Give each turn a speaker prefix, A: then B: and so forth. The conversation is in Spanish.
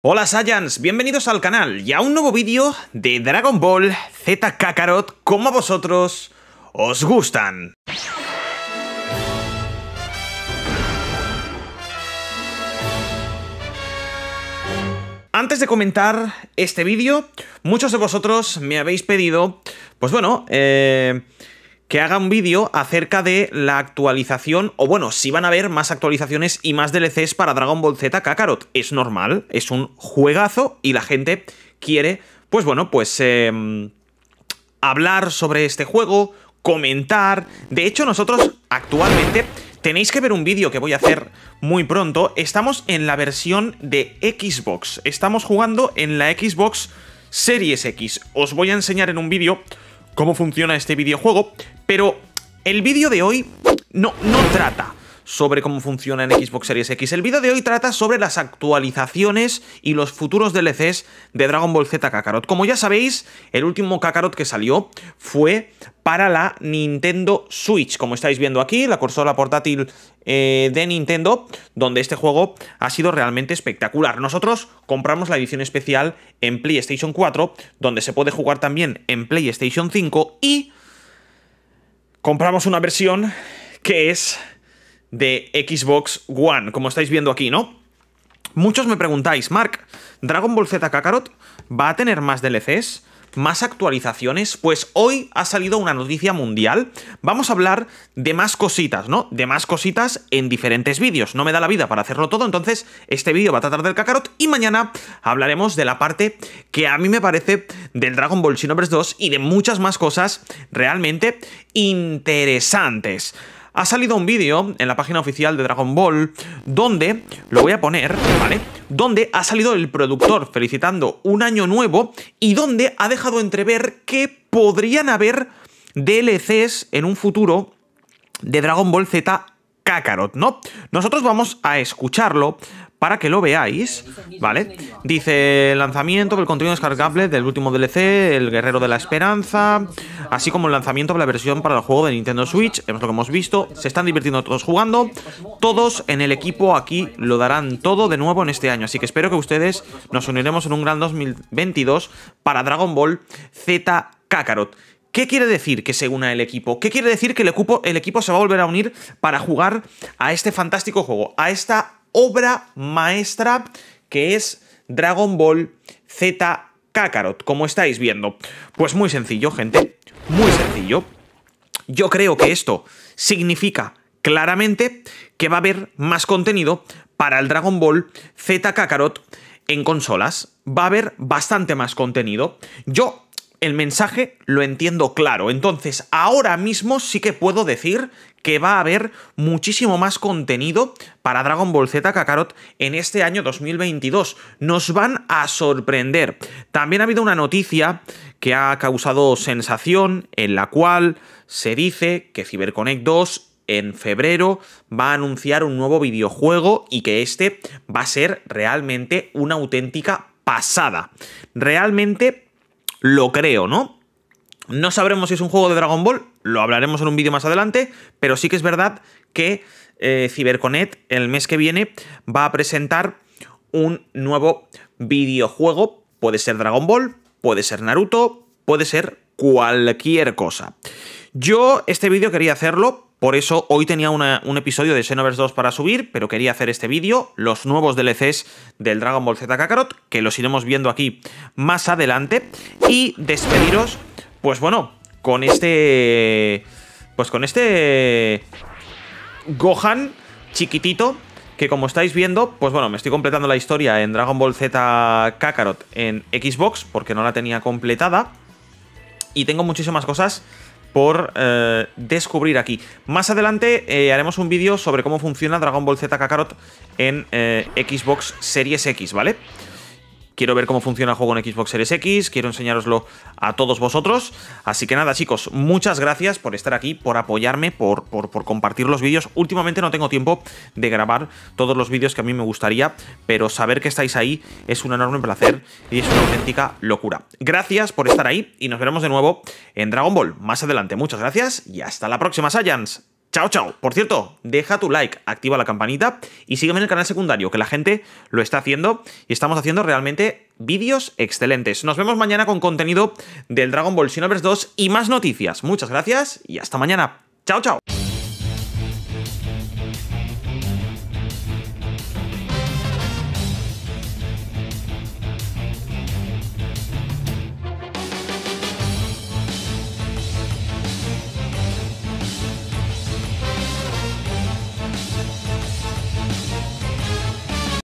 A: Hola Saiyans, bienvenidos al canal y a un nuevo vídeo de Dragon Ball Z Kakarot como a vosotros os gustan. Antes de comentar este vídeo, muchos de vosotros me habéis pedido, pues bueno, eh que haga un vídeo acerca de la actualización, o bueno, si van a haber más actualizaciones y más DLCs para Dragon Ball Z Kakarot. Es normal, es un juegazo y la gente quiere, pues bueno, pues em, hablar sobre este juego, comentar. De hecho, nosotros actualmente tenéis que ver un vídeo que voy a hacer muy pronto. Estamos en la versión de Xbox. Estamos jugando en la Xbox Series X. Os voy a enseñar en un vídeo cómo funciona este videojuego, pero el vídeo de hoy no, no trata sobre cómo funciona en Xbox Series X. El vídeo de hoy trata sobre las actualizaciones y los futuros DLCs de Dragon Ball Z Kakarot. Como ya sabéis, el último Kakarot que salió fue para la Nintendo Switch, como estáis viendo aquí, la consola portátil eh, de Nintendo, donde este juego ha sido realmente espectacular. Nosotros compramos la edición especial en PlayStation 4, donde se puede jugar también en PlayStation 5 y compramos una versión que es de Xbox One, como estáis viendo aquí, ¿no? Muchos me preguntáis, Mark, ¿Dragon Ball Z Kakarot va a tener más DLCs? ¿Más actualizaciones? Pues hoy ha salido una noticia mundial. Vamos a hablar de más cositas, ¿no? De más cositas en diferentes vídeos. No me da la vida para hacerlo todo, entonces este vídeo va a tratar del Kakarot y mañana hablaremos de la parte que a mí me parece del Dragon Ball Xenoverse 2 y de muchas más cosas realmente interesantes ha salido un vídeo en la página oficial de Dragon Ball donde, lo voy a poner, ¿vale? Donde ha salido el productor felicitando un año nuevo y donde ha dejado entrever que podrían haber DLCs en un futuro de Dragon Ball Z Kakarot, ¿no? Nosotros vamos a escucharlo para que lo veáis, ¿vale? Dice el lanzamiento del contenido descargable del último DLC, El Guerrero de la Esperanza, así como el lanzamiento de la versión para el juego de Nintendo Switch, es lo que hemos visto, se están divirtiendo todos jugando, todos en el equipo aquí lo darán todo de nuevo en este año, así que espero que ustedes nos uniremos en un gran 2022 para Dragon Ball Z Kakarot. ¿Qué quiere decir que se una el equipo? ¿Qué quiere decir que el el equipo se va a volver a unir para jugar a este fantástico juego, a esta obra maestra que es Dragon Ball Z Kakarot, como estáis viendo. Pues muy sencillo, gente, muy sencillo. Yo creo que esto significa claramente que va a haber más contenido para el Dragon Ball Z Kakarot en consolas. Va a haber bastante más contenido. Yo el mensaje lo entiendo claro. Entonces, ahora mismo sí que puedo decir que va a haber muchísimo más contenido para Dragon Ball Z Kakarot en este año 2022. Nos van a sorprender. También ha habido una noticia que ha causado sensación en la cual se dice que CyberConnect 2 en febrero va a anunciar un nuevo videojuego y que este va a ser realmente una auténtica pasada. Realmente lo creo, ¿no? No sabremos si es un juego de Dragon Ball, lo hablaremos en un vídeo más adelante, pero sí que es verdad que eh, Cyberconnect el mes que viene va a presentar un nuevo videojuego. Puede ser Dragon Ball, puede ser Naruto, puede ser cualquier cosa. Yo este vídeo quería hacerlo por eso hoy tenía un episodio de Xenoverse 2 para subir, pero quería hacer este vídeo, los nuevos DLCs del Dragon Ball Z Kakarot, que los iremos viendo aquí más adelante, y despediros, pues bueno, con este... Pues con este... Gohan chiquitito, que como estáis viendo, pues bueno, me estoy completando la historia en Dragon Ball Z Kakarot en Xbox, porque no la tenía completada, y tengo muchísimas cosas por eh, descubrir aquí. Más adelante eh, haremos un vídeo sobre cómo funciona Dragon Ball Z Kakarot en eh, Xbox Series X, ¿vale? vale quiero ver cómo funciona el juego en Xbox Series X, quiero enseñároslo a todos vosotros. Así que nada, chicos, muchas gracias por estar aquí, por apoyarme, por, por, compartir los vídeos. Últimamente no tengo tiempo de grabar todos los vídeos que a mí me gustaría, pero saber que estáis ahí es un enorme placer y es una auténtica locura. Gracias por estar ahí y nos veremos de nuevo en Dragon Ball más adelante. Muchas gracias y hasta la próxima, Saiyans. Chao, chao. Por cierto, deja tu like, activa la campanita y sígueme en el canal secundario, que la gente lo está haciendo y estamos haciendo realmente vídeos excelentes. Nos vemos mañana con contenido del Dragon Ball Xenoverse 2 y más noticias. Muchas gracias y hasta mañana. Chao, chao.